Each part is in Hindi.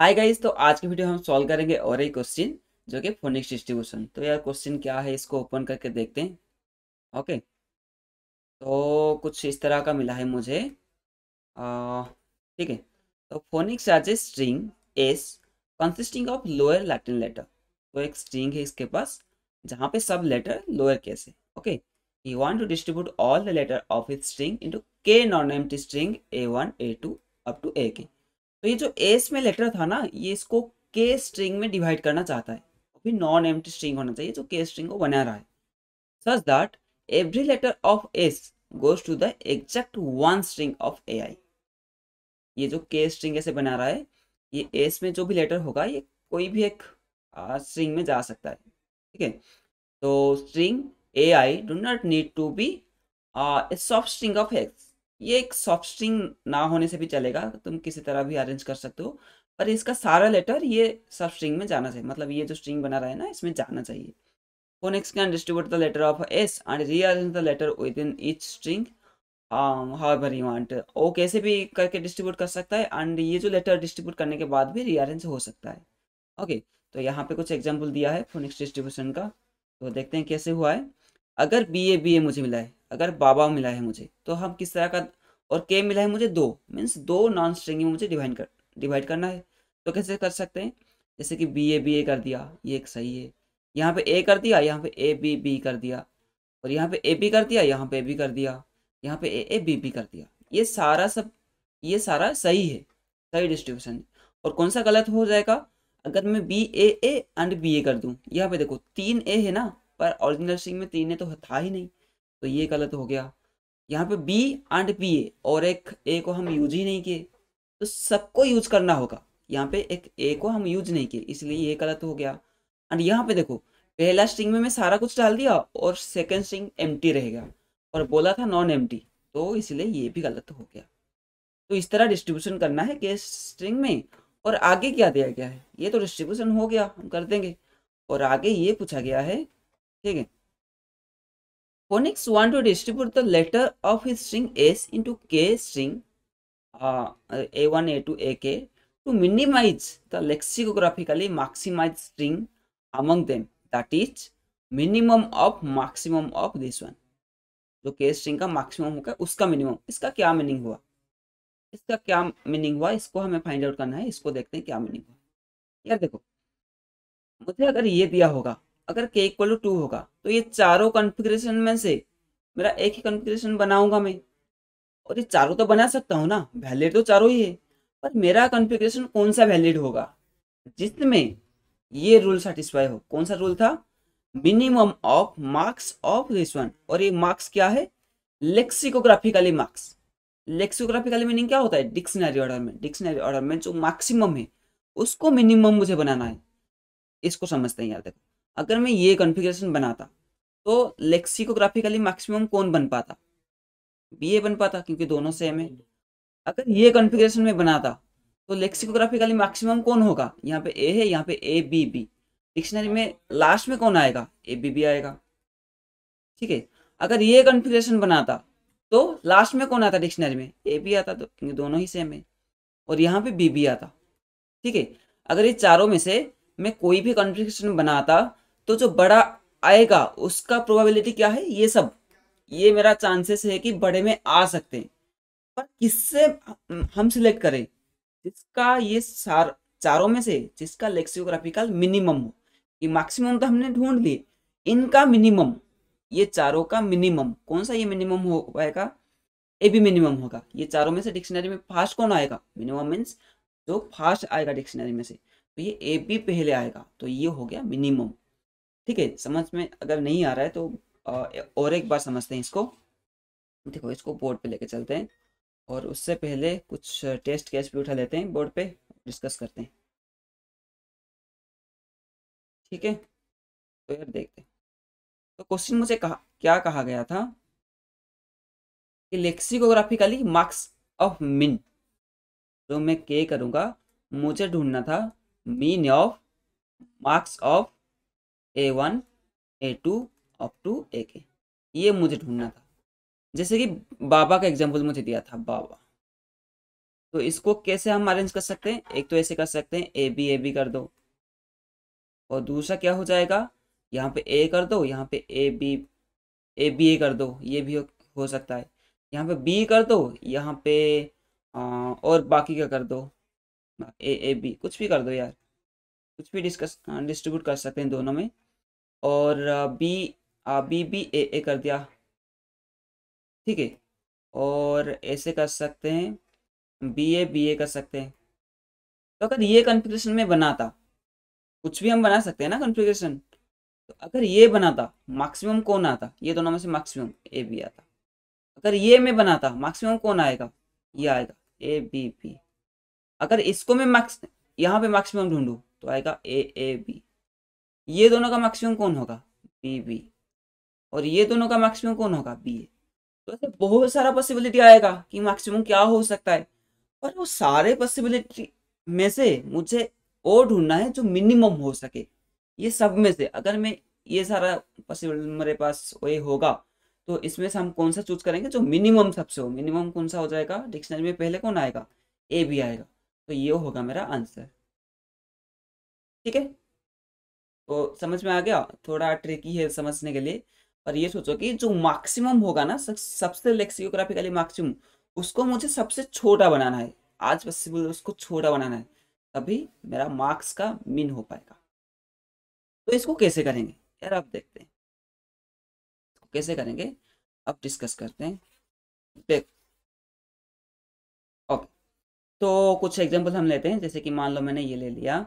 हाय गाइस तो आज की वीडियो हम सॉल्व करेंगे और एक क्वेश्चन जो कि फोनिक्स डिस्ट्रीब्यूशन तो यार क्वेश्चन क्या है इसको ओपन करके देखते हैं ओके तो कुछ इस तरह का मिला है मुझे ठीक है तो Phoenix as a string s consisting of lower Latin letter तो एक स्ट्रिंग है इसके पास जहाँ पे सब लेटर लोअर केस है okay you want to distribute all the letter of it string into k non एम string a one a two up to a k तो ये जो एस में लेटर था ना ये इसको के स्ट्रिंग में डिवाइड करना चाहता है अभी नॉन एम स्ट्रिंग होना चाहिए जो के स्ट्रिंग को बना रहा है such that every letter of s goes to the exact one string of a i ये जो के स्ट्रिंग ऐसे बना रहा है ये एस में जो भी लेटर होगा ये कोई भी एक स्ट्रिंग में जा सकता है ठीक है तो string a i do not need to be soft string of x ये एक सॉफ्ट स्ट्रिंग ना होने से भी चलेगा तुम किसी तरह भी अरेंज कर सकते हो पर इसका सारा लेटर ये सब स्ट्रिंग में जाना चाहिए मतलब ये जो स्ट्रिंग बना रहा है ना इसमें जाना चाहिए can distribute the letter of s and rearrange the letter within each string however you want ओ कैसे भी करके डिस्ट्रीब्यूट कर सकता है एंड ये जो लेटर डिस्ट्रीब्यूट करने के बाद भी रीअरेंज हो सकता है ओके okay, तो यहाँ पे कुछ एग्जाम्पल दिया है फोनिक्स डिस्ट्रीब्यूशन का तो देखते हैं कैसे हुआ है अगर बी ए बी ए मुझे मिला है अगर बाबा मिला है मुझे तो हम किस तरह का और के मिला है मुझे दो मीन्स दो नॉन स्ट्रिंग में मुझे डिवाइड कर डिवाइड करना है तो कैसे कर सकते हैं जैसे कि बी ए बी ए कर दिया ये एक सही है यहाँ पे ए कर दिया यहाँ पे ए बी बी कर दिया और यहाँ पे ए बी कर दिया यहाँ पे ए बी कर दिया यहाँ पे ए ए बी बी कर दिया ये सारा सब ये सारा सही है सही डिस्ट्रीब्यूशन और कौन सा गलत हो जाएगा अगर मैं b a a and b a कर दूँ यहाँ पे देखो तीन ए है ना पर ओरिजिनल स्ट्रिंग में तीन ए तो था ही नहीं तो ये गलत हो गया यहाँ पे बी एंड पी ए और एक ए को हम यूज ही नहीं किए तो सबको यूज करना होगा यहाँ पे एक ए को हम यूज नहीं किए इसलिए ये गलत हो गया एंड यहाँ पे देखो पहला स्ट्रिंग में मैं सारा कुछ डाल दिया और सेकेंड स्ट्रिंग एम रहेगा और बोला था नॉन एम तो इसलिए ये भी गलत हो गया तो इस तरह डिस्ट्रीब्यूशन करना है के स्ट्रिंग में और आगे क्या दिया गया है ये तो डिस्ट्रीब्यूशन हो गया हम कर देंगे और आगे ये पूछा गया है ठीक है Phonics want to distribute the letter of his string S into K string uh, A1, A2, AK to minimize the lexicographically maximized string among them. That is minimum of maximum of this one. जो के स्ट्रिंग का मैक्सिमम होगा उसका मिनिमम इसका क्या मीनिंग हुआ इसका क्या मीनिंग हुआ इसको हमें फाइंड आउट करना है इसको देखते हैं क्या मीनिंग हुआ यार देखो मुझे अगर ये दिया होगा अगर के इक्वल टू टू होगा तो ये चारों कॉन्फ़िगरेशन में से मेरा एक ही कॉन्फ़िगरेशन बनाऊंगा मैं और ये चारों तो बना सकता हूँ ना वैलिड तो चारों ही है पर मेरा कॉन्फ़िगरेशन कौन सा वैलिड होगा जिसमें ये रूल सेटिस्फाई हो कौन सा रूल था minimum of marks of this one और ये मार्क्स क्या है लेक्सिकोग्राफिकली मार्क्स लेक्सिकोग्राफिकली मीनिंग क्या होता है डिक्शनरी ऑर्डर में डिक्शनरी ऑर्डर में जो मैक्सिमम है उसको मिनिमम मुझे बनाना है इसको समझते हैं यार देखो अगर मैं ये कॉन्फ़िगरेशन बनाता तो लेक्सिकोग्राफिकली मैक्सिमम कौन बन पाता बी बन पाता क्योंकि दोनों सेम है अगर ये कॉन्फ़िगरेशन में बनाता तो लेक्सिकोग्राफिकली मैक्सिमम कौन होगा यहाँ पे ए है यहाँ पे ए बी बी डिक्शनरी में लास्ट में कौन आएगा ए बी बी आएगा ठीक है अगर ये कॉन्फ़िगरेशन बनाता तो लास्ट में कौन आता डिक्शनरी में ए बी आता तो क्योंकि दोनों ही सेम है और यहाँ पे बी बी आता ठीक है अगर ये चारों में से मैं कोई भी कॉन्फ़िगरेशन बनाता तो जो बड़ा आएगा उसका प्रोबेबिलिटी क्या है ये सब ये मेरा चांसेस है कि बड़े में आ सकते हैं पर किससे हम सिलेक्ट करें जिसका ये सार चारों में से जिसका लेक्सियोग्राफिकल मिनिमम हो कि मैक्सिमम तो हमने ढूंढ लिए इनका मिनिमम ये चारों का मिनिमम कौन सा ये मिनिमम हो पाएगा ए भी मिनिमम होगा ये चारों में से डिक्शनरी में फास्ट कौन आएगा मिनिमम मीन्स जो फास्ट आएगा डिक्शनरी में से तो ये ए बी पहले आएगा तो ये हो गया मिनिमम ठीक है समझ में अगर नहीं आ रहा है तो और एक बार समझते हैं इसको देखो इसको बोर्ड पे लेके चलते हैं और उससे पहले कुछ टेस्ट केस भी उठा लेते हैं बोर्ड पे डिस्कस करते हैं ठीक है तो यार देखते हैं तो क्वेश्चन मुझे कहा क्या कहा गया था कि लेक्सिकोग्राफिकली मार्क्स ऑफ मीन तो मैं के करूँगा मुझे ढूंढना था mean of marks of a one a two up to a k ये मुझे ढूंढना था जैसे कि बाबा का एग्जाम्पल मुझे दिया था बाबा तो इसको कैसे हम अरेंज कर सकते हैं एक तो ऐसे कर सकते हैं ए बी ए बी कर दो और दूसरा क्या हो जाएगा यहाँ पे ए कर दो यहाँ पे a B a B a कर दो ये भी हो, हो सकता है यहाँ पे बी कर दो यहाँ पे आ, और बाकी का कर दो ए ए बी कुछ भी कर दो यार कुछ भी डिस्कस डिस्ट्रीब्यूट कर सकते हैं दोनों में और b b b a a कर दिया ठीक है और ऐसे कर सकते हैं बी ए बी ए कर सकते हैं तो अगर ये कॉन्फ़िगरेशन में बनाता कुछ भी हम बना सकते हैं ना कॉन्फ़िगरेशन तो अगर ये बनाता मैक्सिमम कौन आता ये दोनों में से मैक्सिमम ए बी आता अगर ये मैं बनाता मैक्सिमम कौन आएगा ये आएगा ए बी बी अगर इसको मैं मैक्स यहाँ पे मैक्सिमम ढूंढूँ तो आएगा ए ए बी ये दोनों का मैक्सिमम कौन होगा बी बी और ये दोनों का मैक्सिमम कौन होगा बी ए तो ऐसे बहुत सारा पॉसिबिलिटी आएगा कि मैक्सिमम क्या हो सकता है और वो सारे पॉसिबिलिटी में से मुझे और ढूंढना है जो मिनिमम हो सके ये सब में से अगर मैं ये सारा पॉसिबल मेरे पास वे होगा तो इसमें से हम कौन सा चूज करेंगे जो मिनिमम सबसे हो मिनिमम कौन सा हो जाएगा डिक्शनरी में पहले कौन आएगा ए भी आएगा तो ये होगा मेरा आंसर ठीक है तो समझ में आ गया थोड़ा ट्रिकी है समझने के लिए पर ये सोचो कि जो मैक्सिमम होगा ना सबसे लेक्सियोग्राफिकली मैक्सिमम उसको मुझे सबसे छोटा बनाना है आज पॉसिबल उसको छोटा बनाना है तभी मेरा मार्क्स का मिन हो पाएगा तो इसको कैसे करेंगे यार आप देखते हैं तो कैसे करेंगे अब डिस्कस करते हैं देख ओके तो कुछ एग्जांपल हम लेते हैं जैसे कि मान लो मैंने ये ले लिया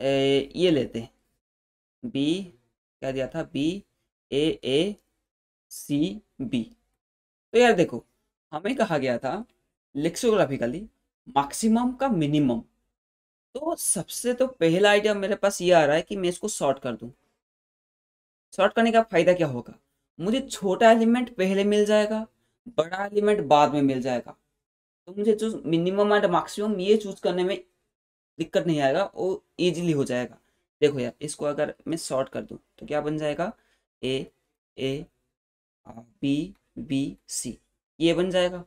ए, ये लेते हैं बी क्या दिया था B a A C B तो यार देखो हमें कहा गया था लेक्सोग्राफिकली मैक्सिमम का मिनिमम तो सबसे तो पहला आइडिया मेरे पास ये आ रहा है कि मैं इसको शॉर्ट कर दूं शॉर्ट करने का फायदा क्या होगा मुझे छोटा एलिमेंट पहले मिल जाएगा बड़ा एलिमेंट बाद में मिल जाएगा तो मुझे जो मिनिमम एंड मैक्सिमम ये चूज करने में दिक्कत नहीं आएगा वो ईजिली हो जाएगा देखो यार इसको अगर मैं शॉर्ट कर दूँ तो क्या बन जाएगा ए ए बी बी सी ये बन जाएगा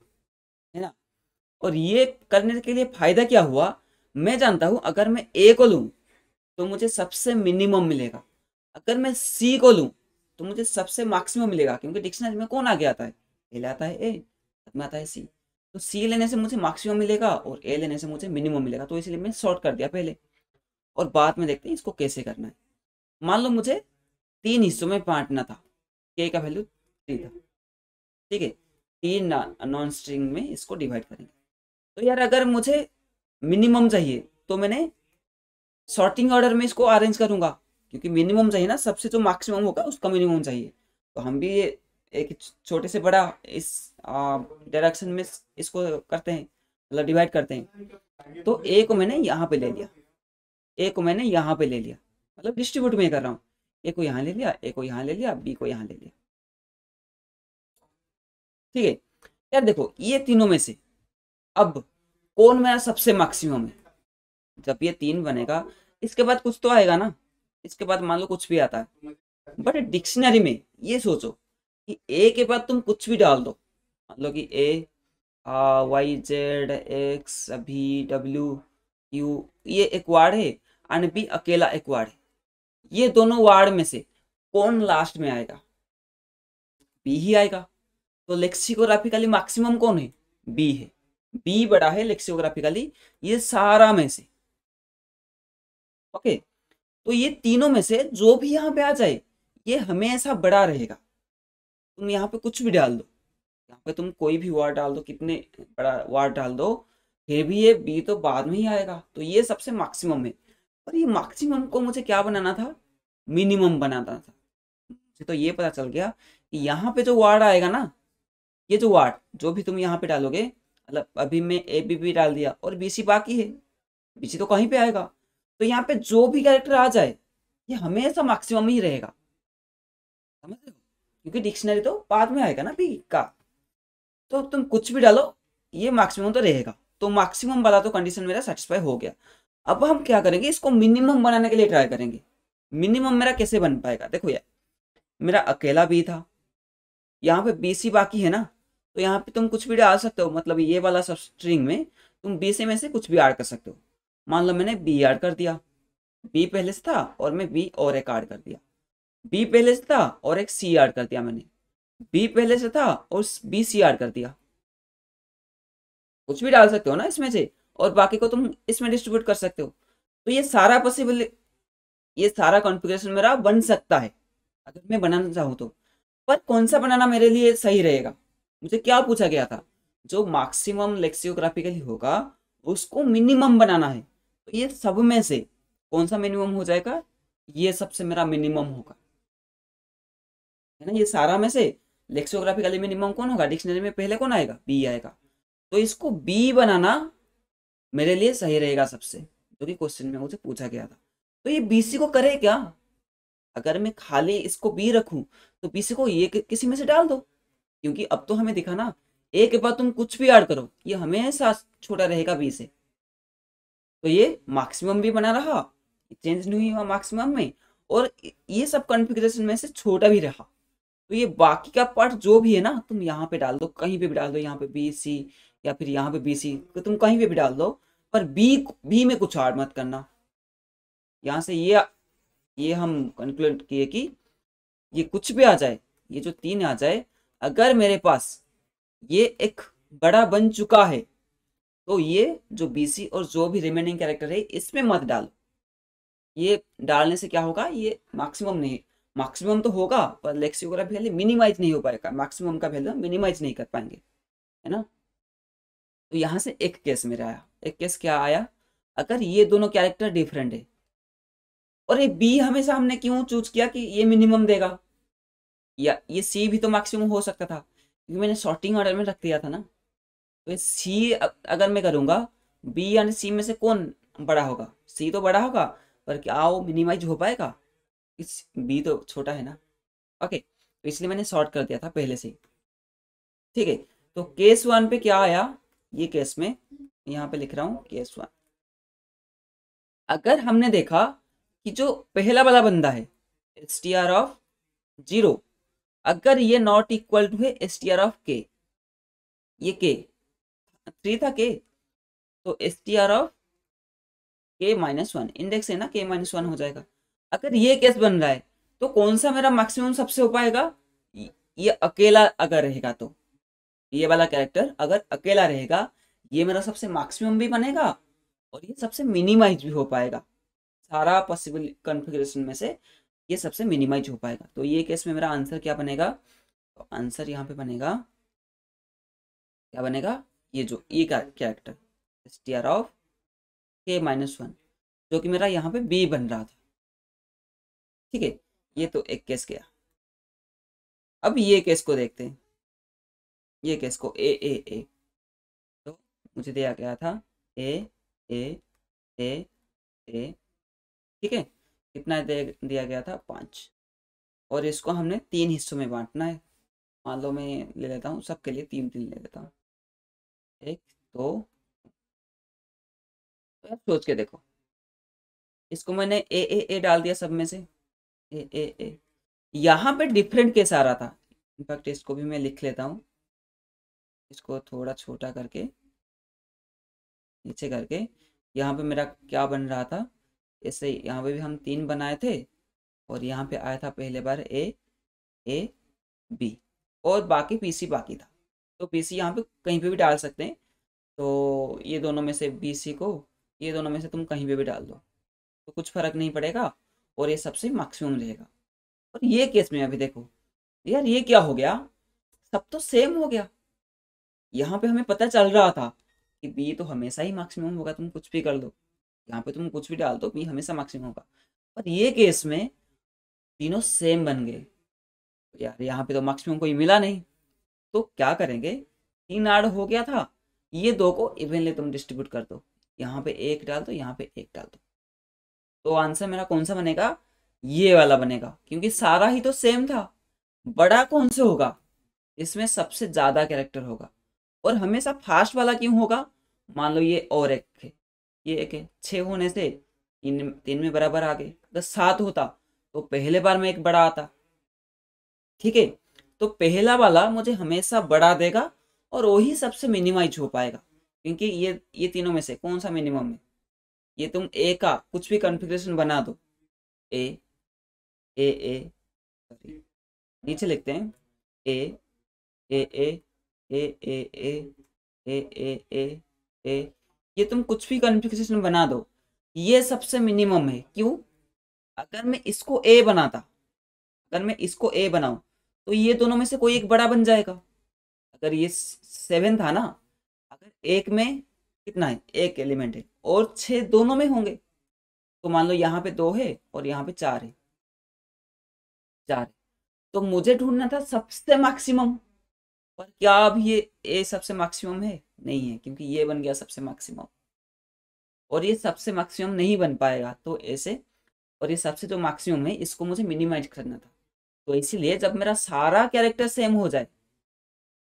है ना और ये करने के लिए फायदा क्या हुआ मैं जानता हूँ अगर मैं ए को लूँ तो मुझे सबसे मिनिमम मिलेगा अगर मैं सी को लूँ तो मुझे सबसे मैक्सिमम मिलेगा क्योंकि डिक्शनरी में कौन आगे आता है पहले आता है ए बाद में आता है सी तो सी लेने से मुझे मैक्सिमम मिलेगा और ए लेने से मुझे मिनिमम मिलेगा तो इसलिए मैं शॉर्ट कर दिया पहले और बाद में देखते हैं इसको कैसे करना है मान लो मुझे तीन हिस्सों में बांटना था के का वैल्यू थ्री था ठीक है तीन नॉन स्ट्रिंग में इसको डिवाइड करेंगे तो यार अगर मुझे मिनिमम चाहिए तो मैंने शॉर्टिंग ऑर्डर में इसको अरेंज करूंगा क्योंकि मिनिमम चाहिए ना सबसे जो मैक्सिमम होगा उसका मिनिमम चाहिए तो हम भी ये एक छोटे से बड़ा इस डायरेक्शन में इसको करते हैं मतलब डिवाइड करते हैं तो ए को मैंने यहाँ पे ले लिया ए को मैंने यहाँ पे ले लिया मतलब डिस्ट्रीब्यूट में कर रहा हूँ ए को यहाँ ले लिया ए को यहाँ ले लिया बी को यहाँ ले लिया ठीक है यार देखो ये तीनों में से अब कौन मेरा सबसे मैक्सिमम है जब ये तीन बनेगा इसके बाद कुछ तो आएगा ना इसके बाद मान लो कुछ भी आता है बट डिक्शनरी में ये सोचो कि ए के बाद तुम कुछ भी डाल दो मान लो कि ए वाई जेड एक्स भी डब्ल्यू यू ये एक वार्ड है एंड बी अकेला एक वार्ड है ये दोनों वार्ड में से कौन लास्ट में आएगा बी ही आएगा तो लेक्सिकोग्राफिकली मैक्सिमम कौन है बी है बी बड़ा है लेक्सियोग्राफिकली ये सारा में से ओके तो ये तीनों में से जो भी यहां पे आ जाए ये हमेशा बड़ा रहेगा तुम यहाँ पे कुछ भी डाल दो यहाँ पे तुम कोई भी वार्ड डाल दो कितने बड़ा वार्ड डाल दो फिर भी ये बी तो बाद में ही आएगा तो ये सबसे मैक्सिमम है और ये मैक्सिमम को मुझे क्या बनाना था मिनिमम बनाना था मुझे तो ये पता चल गया कि यहाँ पे जो वार्ड आएगा ना ये जो वार्ड जो भी तुम यहाँ पे डालोगे मतलब अभी मैं ए बी भी डाल दिया और बी सी बाकी है बी सी तो कहीं पे आएगा तो यहाँ पे जो भी कैरेक्टर आ जाए ये हमेशा मैक्सिमम ही रहेगा समझ रहे क्योंकि डिक्शनरी तो बाद में आएगा ना बी का तो तुम कुछ भी डालो ये मैक्सिमम तो रहेगा तो मैक्सिमम वाला तो कंडीशन मेरा सेटिस्फाई हो गया अब हम क्या करेंगे इसको मिनिमम बनाने के लिए ट्राई करेंगे मिनिमम मेरा कैसे बन पाएगा देखो यार मेरा अकेला बी था यहाँ पे बी सी बाकी है ना तो यहाँ पे तुम कुछ भी डाल सकते हो मतलब ये वाला सब स्ट्रिंग में तुम बी से में से कुछ भी ऐड कर सकते हो मान लो मैंने बी ऐड कर दिया बी पहले से था और मैं बी और एक ऐड कर दिया बी पहले से था और एक सी आर कर दिया मैंने बी पहले से था और बी सी आर कर दिया कुछ भी डाल सकते हो ना इसमें से और बाकी को तुम इसमें डिस्ट्रीब्यूट कर सकते हो तो ये सारा पॉसिबल ये सारा कॉन्फ़िगरेशन मेरा बन सकता है अगर मैं बनाना चाहूँ तो पर कौन सा बनाना मेरे लिए सही रहेगा मुझे क्या पूछा गया था जो मैक्सिमम लेक्सियोग्राफिकली होगा उसको मिनिमम बनाना है तो ये सब में से कौन सा मिनिमम हो जाएगा ये सबसे मेरा मिनिमम होगा है ना ये सारा में से लेक्सोग्राफिकली मिनिमम कौन होगा डिक्शनरी में पहले कौन आएगा बी आएगा तो इसको बी बनाना मेरे लिए सही रहेगा सबसे जो कि क्वेश्चन में मुझे पूछा गया था तो ये बीसी को करे क्या अगर मैं खाली इसको बी रखूं तो बीसी को ये किसी में से डाल दो क्योंकि अब तो हमें दिखा ना ए के बाद तुम कुछ भी ऐड करो ये हमेशा छोटा रहेगा बी से तो ये मैक्सिमम भी बना रहा चेंज नहीं हुआ मैक्सिमम में और ये सब कॉन्फ़िगरेशन में से छोटा भी रहा तो ये बाकी का पार्ट जो भी है ना तुम यहाँ पे डाल दो कहीं पे भी डाल दो यहाँ पे बी सी या फिर यहाँ पे बी सी तो तुम कहीं पे भी डाल दो पर बी बी में कुछ हार्ड मत करना यहाँ से ये ये हम कंक्लूड किए कि ये कुछ भी आ जाए ये जो तीन आ जाए अगर मेरे पास ये एक बड़ा बन चुका है तो ये जो सी और जो भी रिमेनिंग कैरेक्टर है इसमें मत डालो ये डालने से क्या होगा ये मैक्सिमम नहीं मैक्सिमम तो होगा पर लेक्सिकोग्राफी के वैल्यू मिनिमाइज नहीं हो पाएगा मैक्सिमम का वैल्यू मिनिमाइज नहीं कर पाएंगे है ना तो यहाँ से एक केस मेरा आया एक केस क्या आया अगर ये दोनों कैरेक्टर डिफरेंट है और ये बी हमेशा हमने क्यों चूज किया कि ये मिनिमम देगा या ये सी भी तो मैक्सिमम हो सकता था क्योंकि मैंने शॉर्टिंग ऑर्डर में रख दिया था ना तो ये सी अगर मैं करूँगा बी यानी सी में से कौन बड़ा होगा सी तो बड़ा होगा पर क्या वो मिनिमाइज हो पाएगा इस बी तो छोटा है ना ओके तो इसलिए मैंने शॉर्ट कर दिया था पहले से ठीक है तो केस वन पे क्या आया ये केस में यहाँ पे लिख रहा हूँ केस वन अगर हमने देखा कि जो पहला वाला बंदा है s t r of zero अगर ये नॉट इक्वल टू है s t r of k ये के थ्री था के तो s t r of k minus one index है ना के माइनस वन हो जाएगा अगर ये केस बन रहा है तो कौन सा मेरा मैक्सिमम सबसे हो पाएगा ये अकेला अगर रहेगा तो ये वाला कैरेक्टर अगर अकेला रहेगा ये मेरा सबसे मैक्सिमम भी बनेगा और ये सबसे मिनिमाइज भी हो पाएगा सारा पॉसिबल कॉन्फ़िगरेशन में से ये सबसे मिनिमाइज हो पाएगा तो ये केस में मेरा आंसर क्या बनेगा तो आंसर यहाँ पे बनेगा क्या बनेगा ये जो ये character s t r of k minus one जो कि मेरा यहाँ पे बी बन रहा था ठीक है ये तो एक केस गया अब ये केस को देखते हैं ये केस को ए ए ए तो मुझे दिया गया था ए ए ए ए ठीक है कितना दिया गया था पाँच और इसको हमने तीन हिस्सों में बांटना है मान लो मैं ले लेता हूँ सबके लिए तीन तीन ले लेता हूँ एक दो तो सोच के देखो इसको मैंने ए ए ए डाल दिया सब में से ए, ए, ए. यहाँ पे डिफरेंट केस आ रहा था इनफैक्ट इसको भी मैं लिख लेता हूँ इसको थोड़ा छोटा करके नीचे करके यहाँ पे मेरा क्या बन रहा था ऐसे यहाँ पे भी हम तीन बनाए थे और यहाँ पे आया था पहले बार ए ए बी और बाकी पीसी बाकी था तो पीसी यहाँ पे कहीं पे भी डाल सकते हैं तो ये दोनों में से बीसी को ये दोनों में से तुम कहीं पे भी डाल दो तो कुछ फर्क नहीं पड़ेगा और ये सबसे मैक्सिमम रहेगा और ये केस में अभी देखो यार ये क्या हो गया सब तो सेम हो गया यहाँ पे हमें पता चल रहा था कि बी तो हमेशा ही मैक्सिमम होगा तुम कुछ भी कर दो यहाँ पे तुम कुछ भी डाल दो बी हमेशा मैक्सिमम होगा पर ये केस में तीनों सेम बन गए तो यार यहाँ पे तो मैक्सिमम कोई मिला नहीं तो क्या करेंगे तीन आड हो गया था ये दो को इवनली तुम डिस्ट्रीब्यूट कर दो यहाँ पे एक डाल दो यहाँ पे एक डाल दो तो आंसर मेरा कौन सा बनेगा ये वाला बनेगा क्योंकि सारा ही तो सेम था बड़ा कौन से होगा इसमें सबसे ज्यादा कैरेक्टर होगा और हमेशा फास्ट वाला क्यों होगा मान लो ये और एक है ये एक है छः होने से इन तीन में बराबर आ गए अगर सात होता तो पहले बार में एक बड़ा आता ठीक है तो पहला वाला मुझे हमेशा बड़ा देगा और वही सबसे मिनिमाइज हो पाएगा क्योंकि ये ये तीनों में से कौन सा मिनिमम है ये तुम ए का कुछ भी कॉन्फ़िगरेशन बना दो ए ए ए नीचे लिखते हैं ए a a a a a a a a ए ये तुम कुछ भी कॉन्फ़िगरेशन बना दो ये सबसे मिनिमम है क्यों अगर मैं इसको ए बनाता अगर मैं इसको ए बनाऊं तो ये दोनों में से कोई एक बड़ा बन जाएगा अगर ये सेवन था ना अगर एक में कितना है एक एलिमेंट है और छः दोनों में होंगे तो मान लो यहाँ पे दो है और यहाँ पे चार है चार है तो मुझे ढूंढना था सबसे मैक्सिमम पर क्या अब ये ए सबसे मैक्सिमम है नहीं है क्योंकि ये बन गया सबसे मैक्सिमम और ये सबसे मैक्सिमम नहीं बन पाएगा तो ऐसे और ये सबसे जो मैक्सिमम है इसको मुझे मिनिमाइज करना था तो इसीलिए जब मेरा सारा कैरेक्टर सेम हो जाए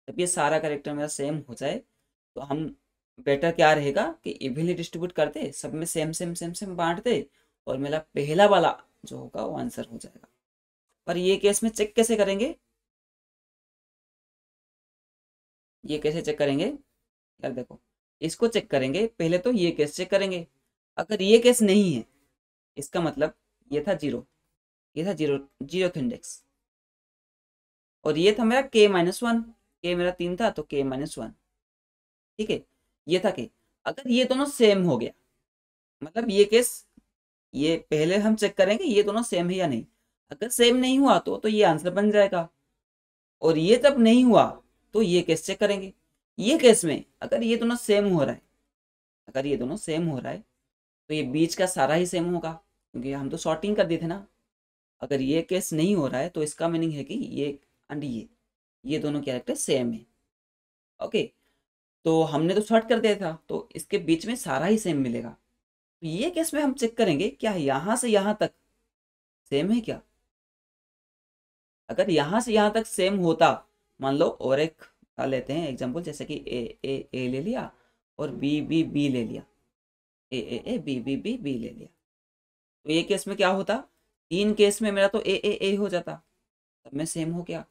जब ये सारा कैरेक्टर मेरा सेम हो जाए तो हम बेटर क्या रहेगा कि इवनली डिस्ट्रीब्यूट करते सब में सेम सेम सेम सेम बांट दे और मेरा पहला वाला जो होगा वो आंसर हो जाएगा पर ये केस में चेक कैसे करेंगे ये कैसे चेक करेंगे यार देखो इसको चेक करेंगे पहले तो ये केस चेक करेंगे अगर ये केस नहीं है इसका मतलब ये था जीरो ये था जीरो जीरो इंडेक्स और ये था मेरा के माइनस वन के मेरा तीन था तो के माइनस वन ठीक है ये था कि अगर ये दोनों सेम हो गया मतलब ये केस ये पहले हम चेक करेंगे ये दोनों सेम है या नहीं अगर सेम नहीं हुआ तो तो ये आंसर बन जाएगा और ये जब नहीं हुआ तो ये केस चेक करेंगे ये केस में अगर ये दोनों सेम हो रहा है अगर ये दोनों सेम हो रहा है तो ये बीच का सारा ही सेम होगा क्योंकि हम तो शॉर्टिंग कर दिए थे ना अगर ये केस नहीं हो रहा है तो इसका मीनिंग है कि ये एंड ये ये दोनों कैरेक्टर सेम है ओके तो हमने तो शॉर्ट कर दिया था तो इसके बीच में सारा ही सेम मिलेगा तो ये केस में हम चेक करेंगे क्या यहाँ से यहाँ तक सेम है क्या अगर यहाँ से यहाँ तक सेम होता मान लो और एक लेते हैं एग्जाम्पल जैसे कि ए ए ए ले लिया और बी बी बी ले लिया a a a b b b b ले लिया तो ये केस में क्या होता तीन केस में मेरा तो ए ए ए हो जाता सब में सेम हो गया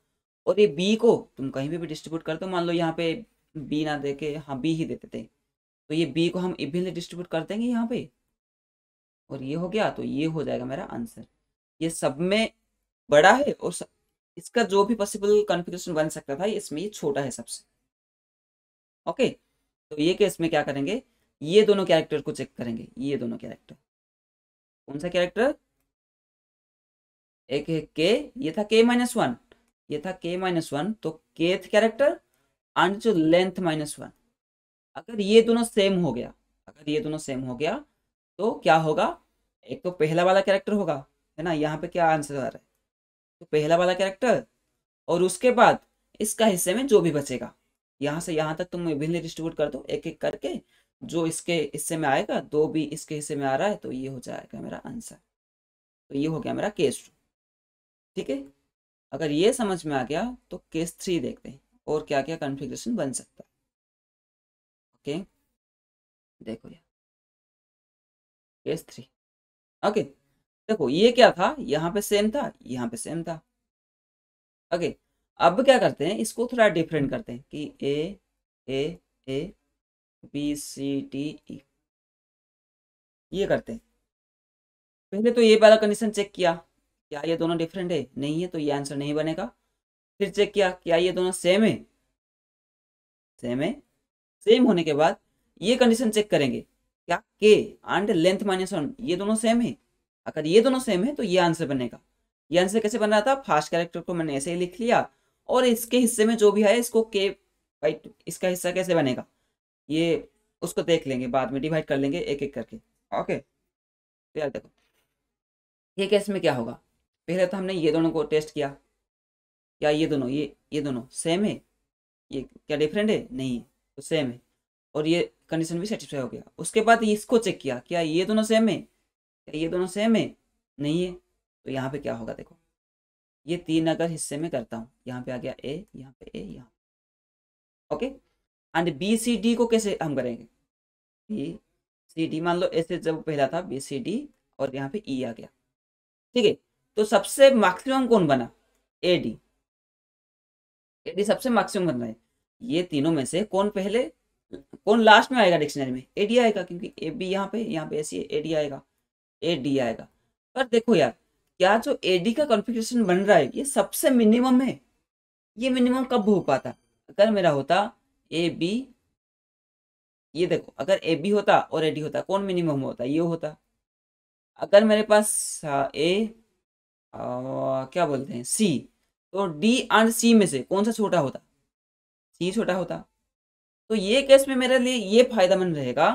और ये बी को तुम कहीं भी डिस्ट्रीब्यूट कर दो मान लो यहाँ पे बी ना दे के हाँ बी ही देते थे तो ये बी को हम इविनली डिस्ट्रीब्यूट कर देंगे यहाँ पे और ये हो गया तो ये हो जाएगा मेरा आंसर ये सब में बड़ा है और सब, इसका जो भी पॉसिबल कॉन्फ़िगरेशन बन सकता था इसमें ये छोटा है सबसे ओके तो ये केस में क्या करेंगे ये दोनों कैरेक्टर को चेक करेंगे ये दोनों कैरेक्टर कौन सा कैरेक्टर एक है के ये था के माइनस वन ये था के माइनस वन तो केथ कैरेक्टर एंड जो लेंथ माइनस वन अगर ये दोनों सेम हो गया अगर ये दोनों सेम हो गया तो क्या होगा एक तो पहला वाला कैरेक्टर होगा है ना यहाँ पे क्या आंसर आ रहा है तो पहला वाला कैरेक्टर और उसके बाद इसका हिस्से में जो भी बचेगा यहाँ से यहाँ तक तुम विभिन्न डिस्ट्रीब्यूट कर दो एक एक करके जो इसके हिस्से में आएगा दो भी इसके हिस्से में आ रहा है तो ये हो जाएगा मेरा आंसर तो ये हो गया मेरा केस टू ठीक है अगर ये समझ में आ गया तो केस थ्री देखते हैं और क्या क्या कॉन्फ़िगरेशन बन सकता है ओके देखो यार केस थ्री ओके देखो ये क्या था यहाँ पे सेम था यहाँ पे सेम था ओके अब क्या करते हैं इसको थोड़ा डिफरेंट करते हैं कि ए a a B c D E ये करते हैं पहले तो ये वाला कंडीशन चेक किया क्या ये दोनों डिफरेंट है नहीं है तो ये आंसर नहीं बनेगा फिर चेक किया क्या ये दोनों सेम है सेम है सेम होने के बाद ये कंडीशन चेक करेंगे क्या के एंड लेंथ माइनस वन ये दोनों सेम है अगर ये दोनों सेम है तो ये आंसर बनेगा ये आंसर कैसे बन रहा था फास्ट कैरेक्टर को मैंने ऐसे ही लिख लिया और इसके हिस्से में जो भी है इसको के बाई इसका हिस्सा कैसे बनेगा ये उसको देख लेंगे बाद में डिवाइड कर लेंगे एक एक करके ओके तो यार देखो ये केस में क्या होगा पहले तो हमने ये दोनों को टेस्ट किया क्या ये दोनों ये ये दोनों सेम है ये क्या डिफरेंट है नहीं है तो सेम है और ये कंडीशन भी सेटिस्फाई हो गया उसके बाद इसको चेक किया क्या ये दोनों सेम है क्या ये दोनों सेम है नहीं है तो यहाँ पे क्या होगा देखो ये तीन अगर हिस्से में करता हूँ यहाँ पे आ गया ए यहाँ पे ए यहाँ okay and b c d को कैसे हम करेंगे बी सी डी मान लो ऐसे जब पहला था बी सी डी और यहाँ पे ई e आ गया ठीक है तो सबसे मैक्सिमम कौन बना ए डी एडी सबसे मैक्सिमम बन रहा है ये तीनों में से कौन पहले कौन लास्ट में आएगा डिक्शनरी में ए डी आएगा क्योंकि ए बी यहाँ पे यहाँ पे ऐसी एडी आएगा ए डी आएगा पर देखो यार क्या जो ए डी का कॉन्फ़िगरेशन बन रहा है ये सबसे मिनिमम है ये मिनिमम कब हो पाता अगर मेरा होता ए बी ये देखो अगर ए बी होता और ए डी होता कौन मिनिमम होता ये होता अगर मेरे पास ए हाँ, आ, क्या बोलते हैं सी तो डी एंड सी में से कौन सा छोटा होता सी छोटा होता तो ये केस में मेरे लिए ये फायदेमंद रहेगा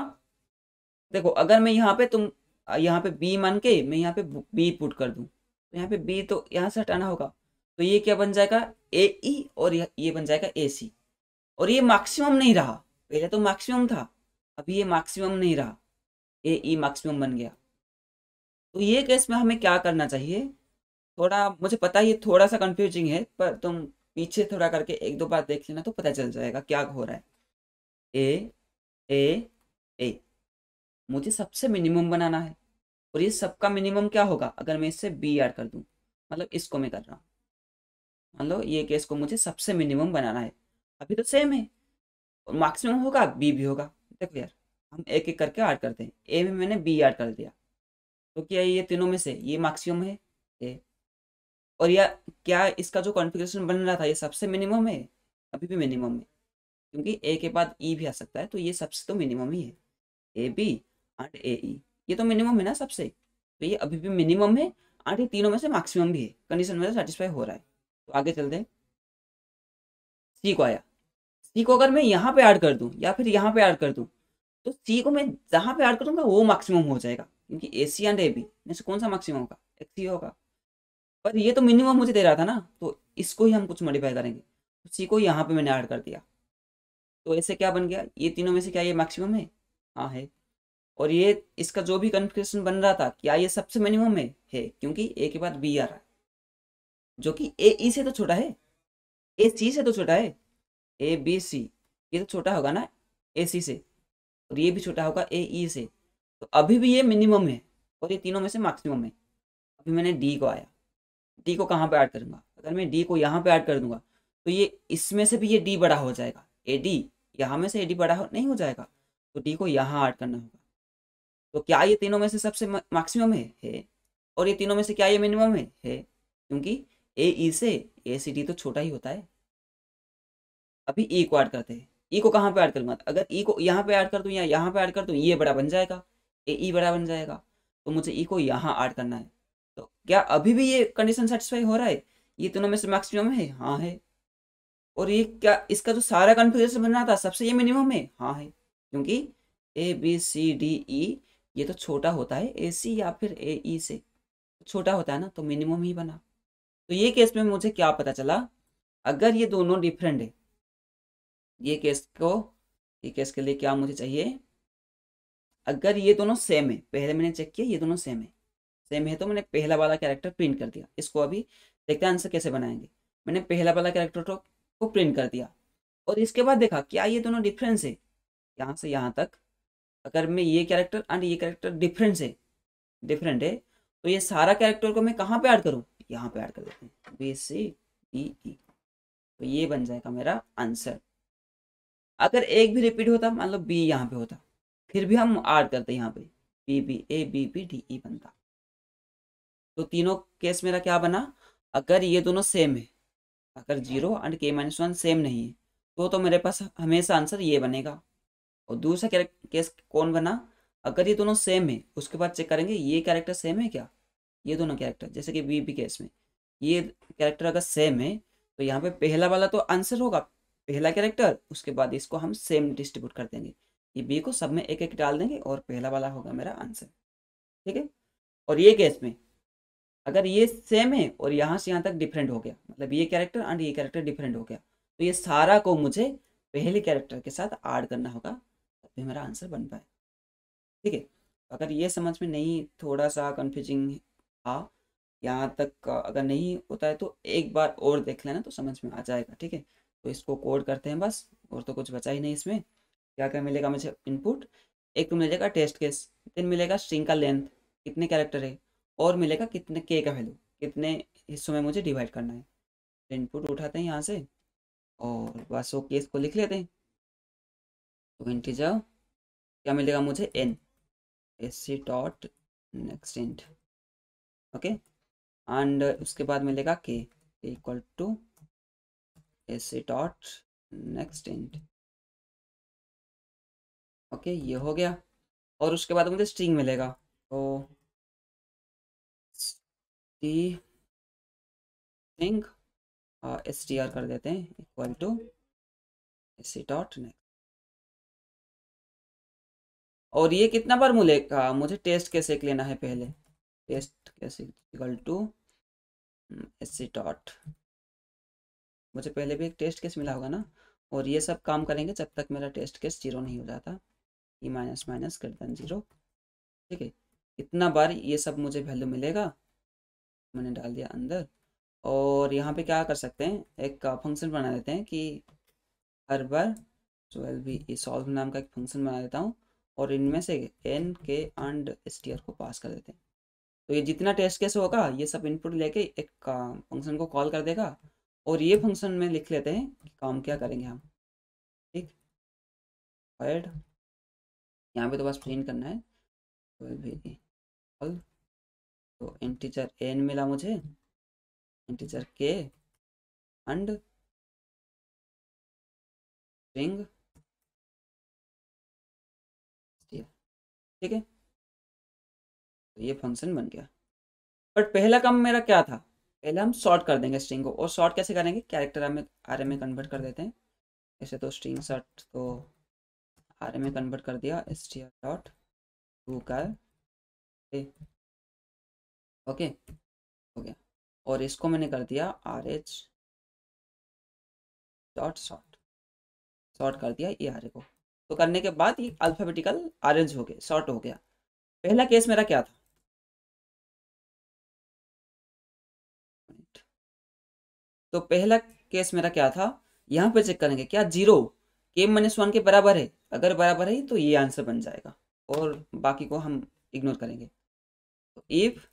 देखो अगर मैं यहाँ पे तुम यहाँ पे बी मान के मैं यहाँ पे बी पुट कर दूँ तो यहाँ पे बी तो यहाँ से हटाना होगा तो ये क्या बन जाएगा ए ई e और ये बन जाएगा ए सी और ये मैक्सिमम नहीं रहा पहले तो मैक्सिमम था अभी ये मैक्सिमम नहीं रहा ए ई मैक्सिमम बन गया तो ये केस में हमें क्या करना चाहिए थोड़ा मुझे पता ये थोड़ा सा कंफ्यूजिंग है पर तुम पीछे थोड़ा करके एक दो बार देख लेना तो पता चल जाएगा क्या हो रहा है ए ए ए मुझे सबसे मिनिमम बनाना है और ये सबका मिनिमम क्या होगा अगर मैं इससे बी आर कर दूँ मतलब इसको मैं कर रहा हूँ मान लो ये केस को मुझे सबसे मिनिमम बनाना है अभी तो सेम है और मैक्सिमम होगा बी भी होगा देखो यार हम एक एक करके ऐड करते हैं ए में मैंने बी ऐड कर दिया तो क्या ये तीनों में से ये मैक्सिमम है ए और या क्या इसका जो कॉन्फ़िगरेशन बन रहा था ये सबसे मिनिमम है अभी भी मिनिमम है क्योंकि ए के बाद ई e भी आ सकता है तो ये सबसे तो मिनिमम ही है ए बी एंड ए ई ये तो मिनिमम है ना सबसे तो ये अभी भी मिनिमम है एंड ये तीनों में से मैक्सिमम भी है कंडीशन में सेटिस्फाई हो रहा है तो आगे चलते हैं सी को आया सी को अगर मैं यहाँ पे ऐड कर दूँ या फिर यहाँ पे ऐड कर दूँ तो सी को मैं जहाँ पे ऐड करूँगा वो मैक्सिमम हो जाएगा क्योंकि ए सी एंड ए बी में से कौन सा मैक्सिमम होगा एक सी होगा पर ये तो मिनिमम मुझे दे रहा था ना तो इसको ही हम कुछ मॉडिफाई करेंगे उसी को यहाँ पे मैंने ऐड कर दिया तो ऐसे क्या बन गया ये तीनों में से क्या ये मैक्सिमम है हाँ है और ये इसका जो भी कन्फिग्रेशन बन रहा था क्या ये सबसे मिनिमम है है क्योंकि ए के बाद बी आ रहा है जो कि ए ई e से तो छोटा है ए सी से तो छोटा है ए बी सी ये तो छोटा होगा ना ए सी से और ये भी छोटा होगा ए ई e से तो अभी भी ये मिनिमम है और ये तीनों में से मैक्सिमम है अभी मैंने डी को आया डी को कहाँ पर ऐड करूँगा अगर मैं डी को यहाँ पर ऐड कर दूंगा तो ये इसमें से भी ये डी बड़ा हो जाएगा ए डी यहाँ में से ए डी बड़ा हो, नहीं हो जाएगा तो डी को यहाँ ऐड करना होगा तो क्या ये तीनों में से सबसे मैक्सिमम है है और ये तीनों में से क्या ये मिनिमम है है क्योंकि ए ई e से ए सी डी तो छोटा ही होता है अभी ई e को ऐड करते हैं ई e को कहाँ पे ऐड करूँगा अगर ई को यहाँ पे ऐड कर दूँ या यहाँ पे ऐड कर दूँ ये बड़ा बन जाएगा ए ई बड़ा बन जाएगा तो मुझे ई को यहाँ ऐड करना है तो क्या अभी भी ये कंडीशन सेटिस्फाई हो रहा है ये दोनों में से मैक्सिमम है हाँ है और ये क्या इसका जो तो सारा कन्फ्यूजन बन रहा था सबसे ये मिनिमम है हाँ है क्योंकि A B c D E ये तो छोटा होता है ए सी या फिर ए ई e से छोटा होता है ना तो मिनिमम ही बना तो ये केस में मुझे क्या पता चला अगर ये दोनों डिफरेंट है ये केस को ये केस के लिए क्या मुझे चाहिए अगर ये दोनों सेम है पहले मैंने चेक किया ये दोनों सेम है सेम है तो मैंने पहला वाला कैरेक्टर प्रिंट कर दिया इसको अभी देखते हैं आंसर कैसे बनाएंगे मैंने पहला वाला कैरेक्टर को प्रिंट कर दिया और इसके बाद देखा क्या ये दोनों डिफरेंस है यहाँ से यहाँ तक अगर मैं ये कैरेक्टर एंड ये कैरेक्टर डिफरेंस है डिफरेंट है तो ये सारा कैरेक्टर को मैं कहाँ पे ऐड करूँ यहाँ पे ऐड कर देते हैं बी सी डी ई तो ये बन जाएगा मेरा आंसर अगर एक भी रिपीट होता मान लो बी यहाँ पे होता फिर भी हम ऐड करते यहाँ पे b b a b b d e बनता तो तीनों केस मेरा क्या बना अगर ये दोनों सेम है अगर zero and k minus one same नहीं है तो तो मेरे पास हमेशा आंसर ये बनेगा और दूसरा केस कौन बना अगर ये दोनों सेम है उसके बाद चेक करेंगे ये कैरेक्टर सेम है क्या ये दोनों कैरेक्टर जैसे कि बी बी केस में ये कैरेक्टर अगर सेम है तो यहाँ पे पहला वाला तो आंसर होगा पहला कैरेक्टर उसके बाद इसको हम सेम डिस्ट्रीब्यूट कर देंगे ये बी को सब में एक एक डाल देंगे और पहला वाला होगा मेरा आंसर ठीक है और ये केस में अगर ये सेम है और यहाँ से यहाँ तक डिफरेंट हो गया मतलब ये कैरेक्टर एंड ये कैरेक्टर डिफरेंट हो गया तो ये सारा को मुझे पहले कैरेक्टर के साथ ऐड करना होगा तब भी मेरा आंसर बन पाए ठीक है अगर ये समझ में नहीं थोड़ा सा कन्फ्यूजिंग था यहाँ तक अगर नहीं होता है तो एक बार और देख लेना तो समझ में आ जाएगा ठीक है तो इसको कोड करते हैं बस और तो कुछ बचा ही नहीं इसमें क्या क्या मिलेगा मुझे इनपुट एक तो मिलेगा टेस्ट केस देन मिलेगा स्ट्रिंग का लेंथ कितने कैरेक्टर है और मिलेगा कितने के का वैल्यू कितने हिस्सों में मुझे डिवाइड करना है इनपुट उठाते हैं यहाँ से और बस वो केस को लिख लेते हैं तो इंटीजर क्या मिलेगा मुझे n s c dot next int okay and उसके बाद मिलेगा k equal to s c dot next int okay ये हो गया और उसके बाद मुझे स्ट्रिंग मिलेगा तो डी सिंक एस टी आर uh, कर देते हैं equal to s c dot next और ये कितना बार मिलेगा uh, मुझे टेस्ट कैसे लेना है पहले टेस्ट कैसे equal to s c dot मुझे पहले भी एक टेस्ट केस मिला होगा ना और ये सब काम करेंगे जब तक मेरा टेस्ट केस जीरो नहीं हो जाता ई माइनस माइनस कर देन जीरो ठीक है इतना बार ये सब मुझे वैल्यू मिलेगा मैंने डाल दिया अंदर और यहाँ पे क्या कर सकते हैं एक फंक्शन बना देते हैं कि हर बार जो एल बी सॉल्व नाम का एक फंक्शन बना देता हूँ और इनमें से एन के एंड एस टी आर को पास कर देते हैं तो ये जितना टेस्ट केस होगा ये सब इनपुट लेके एक फंक्शन को कॉल कर देगा और ये फंक्शन में लिख लेते हैं कि काम क्या करेंगे हम ठीक यहाँ पे तो बस प्रिंट करना है ट्वेल्व तो इंटीचर एन मिला मुझे इंटीचर के एंड स्ट्रिंग ठीक है तो ये फंक्शन बन गया बट पहला काम मेरा क्या था पहले हम शॉर्ट कर देंगे स्ट्रिंग को और शॉर्ट कैसे करेंगे कैरेक्टर हमें आर में कन्वर्ट कर देते हैं ऐसे तो स्ट्रिंग शॉर्ट तो आर में कन्वर्ट कर दिया s t r dot to का ओके हो गया और इसको मैंने कर दिया r h dot sort sort कर दिया आर ए को तो करने के बाद ये अल्फाबेटिकल अरेंज हो गए शॉर्ट हो गया पहला केस मेरा क्या था तो पहला केस मेरा क्या था यहाँ पे चेक करेंगे क्या जीरो के माइनस वन के बराबर है अगर बराबर है तो ये आंसर बन जाएगा और बाकी को हम इग्नोर करेंगे इफ़ तो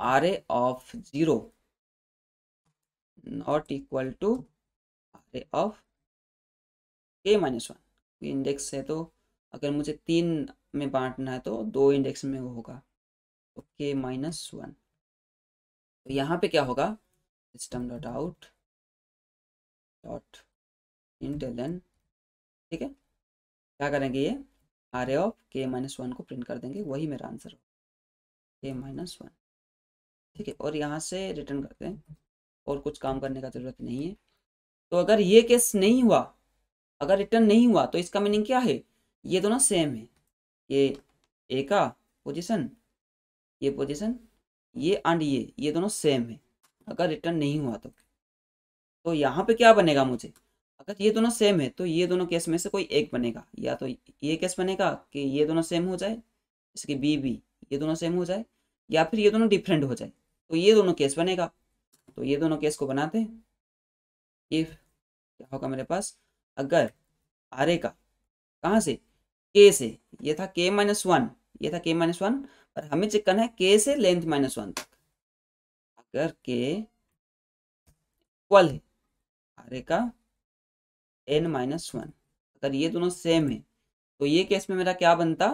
of zero not equal to r a of k minus one index है तो अगर मुझे तीन में बांटना है तो दो इंडेक्स में होगा तो के माइनस वन तो यहाँ पे क्या होगा system dot out dot println ठीक है क्या करेंगे ये r of k minus one को प्रिंट कर देंगे वही मेरा आंसर होगा के माइनस वन ठीक है और यहाँ से रिटर्न करते हैं और कुछ काम करने का ज़रूरत नहीं है तो अगर ये केस नहीं हुआ अगर रिटर्न नहीं हुआ तो इसका मीनिंग क्या है ये दोनों सेम है ये ए का पोजिशन ये पोजिशन ये एंड ये ये दोनों सेम है अगर रिटर्न नहीं हुआ तो तो यहाँ पे क्या बनेगा मुझे अगर ये दोनों सेम है तो ये दोनों केस में से कोई एक बनेगा या तो ये केस बनेगा कि ये दोनों सेम हो जाए इसके बी बी ये दोनों सेम हो जाए या फिर ये दोनों डिफरेंट हो जाए तो ये दोनों केस बनेगा तो ये दोनों केस को बनाते हैं इफ क्या होगा मेरे पास अगर आर ए का कहाँ से के से ये था के माइनस वन ये था के माइनस वन पर हमें चेक करना है के से लेंथ माइनस वन तक अगर के इक्वल है आर ए का एन माइनस वन अगर ये दोनों सेम है तो ये केस में मेरा क्या बनता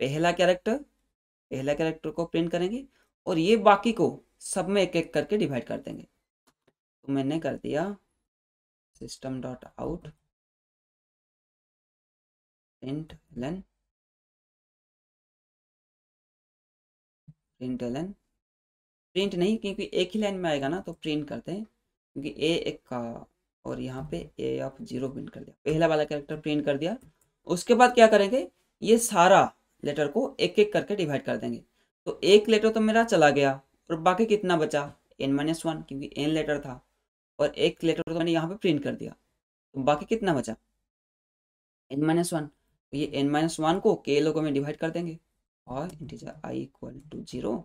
पहला कैरेक्टर पहला कैरेक्टर को प्रिंट करेंगे और ये बाकी को सब में एक एक करके डिवाइड कर देंगे तो मैंने कर दिया system dot out println println print नहीं क्योंकि एक ही लाइन में आएगा ना तो प्रिंट करते हैं क्योंकि ए एक का और यहाँ पे ए ऑफ जीरो प्रिंट कर दिया पहला वाला कैरेक्टर प्रिंट कर दिया उसके बाद क्या करेंगे ये सारा लेटर को एक एक करके डिवाइड कर देंगे तो एक लेटर तो मेरा चला गया और बाकी कितना बचा एन माइनस वन क्योंकि एन लेटर था और एक लेटर तो मैंने यहाँ पे प्रिंट कर दिया तो बाकी कितना बचा एन माइनस वन तो ये एन माइनस वन को के लोगों में डिवाइड कर देंगे और integer i equal to zero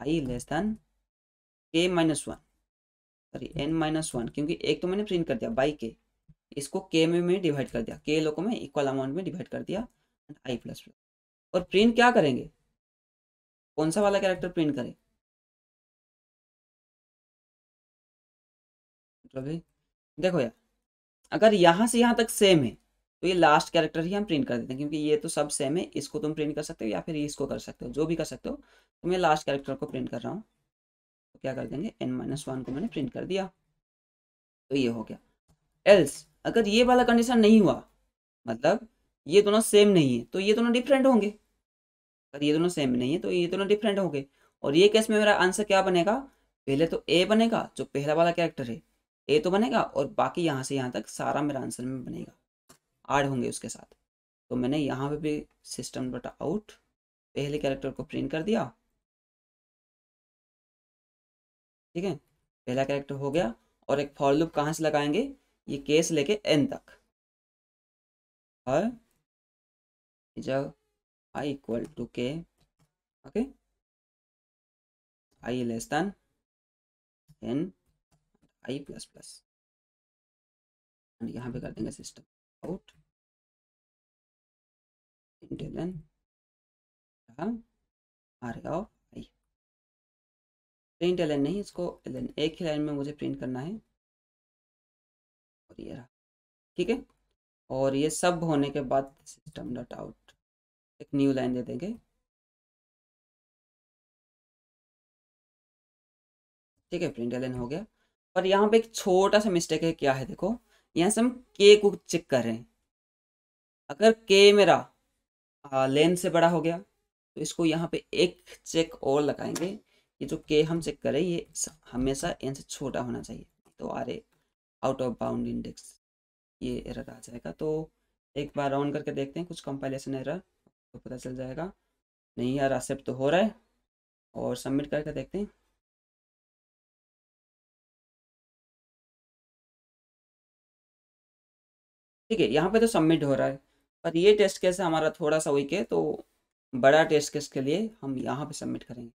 i less than k minus one sorry n minus one क्योंकि एक तो मैंने प्रिंट कर दिया बाई के इसको के में मैंने डिवाइड कर दिया के लोगों में इक्वल अमाउंट में डिवाइड कर दिया एंड आई प्लस प्लस और प्रिंट क्या करेंगे कौन सा वाला कैरेक्टर प्रिंट करें देखो यार अगर यहाँ से यहाँ तक सेम है तो ये लास्ट कैरेक्टर ही हम प्रिंट कर देते हैं क्योंकि ये तो सब सेम है इसको तुम प्रिंट कर सकते हो या फिर इसको कर सकते हो जो भी कर सकते हो तो मैं लास्ट कैरेक्टर को प्रिंट कर रहा हूँ तो क्या कर देंगे एन माइनस वन को मैंने प्रिंट कर दिया तो ये हो गया एल्स अगर ये वाला कंडीशन नहीं हुआ मतलब ये दोनों सेम नहीं है तो ये दोनों डिफरेंट होंगे अगर ये दोनों सेम नहीं है तो ये दोनों डिफरेंट हो गए और ये केस में मेरा आंसर क्या बनेगा पहले तो ए बनेगा जो पहला वाला कैरेक्टर है ए तो बनेगा और बाकी यहाँ से यहाँ तक सारा मेरा आंसर में बनेगा आड होंगे उसके साथ तो मैंने यहाँ पे भी सिस्टम डॉट आउट पहले कैरेक्टर को प्रिंट कर दिया ठीक है पहला कैरेक्टर हो गया और एक फॉर लूप कहाँ से लगाएंगे ये केस लेके एन तक और जब i equal to k okay i less than n i plus plus and यहाँ पे कर देंगे system out println r of i print l n नहीं इसको एल एक ही लाइन में मुझे प्रिंट करना है और ये रहा ठीक है और ये सब होने के बाद सिस्टम डॉट आउट एक न्यू लाइन दे देंगे ठीक है प्रिंट एलेन हो गया पर यहाँ पे एक छोटा सा मिस्टेक है क्या है देखो यहाँ से हम के को चेक कर रहे हैं अगर के मेरा लेंथ लेन से बड़ा हो गया तो इसको यहाँ पे एक चेक और लगाएंगे ये जो के हम चेक करें ये हमेशा एन से छोटा होना चाहिए तो array out of bound index ये एरर आ जाएगा तो एक बार ऑन करके देखते हैं कुछ कंपाइलेशन एरर आपको पता चल जाएगा नहीं यार एक्सेप्ट तो हो रहा है और सबमिट करके देखते हैं ठीक है यहाँ पे तो सबमिट हो रहा है पर ये टेस्ट केस हमारा थोड़ा सा वीक है तो बड़ा टेस्ट केस के लिए हम यहाँ पे सबमिट करेंगे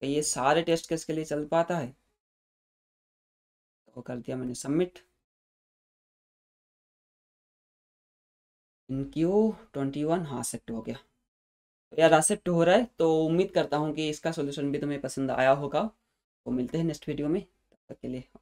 तो ये सारे टेस्ट केस के लिए चल पाता है तो कर दिया मैंने सबमिट क्यू ट्वेंटी वन हाँ सेट हो गया तो यार आज हो रहा है तो उम्मीद करता हूँ कि इसका सोल्यूशन भी तुम्हें पसंद आया होगा तो मिलते हैं नेक्स्ट वीडियो में तब तक के लिए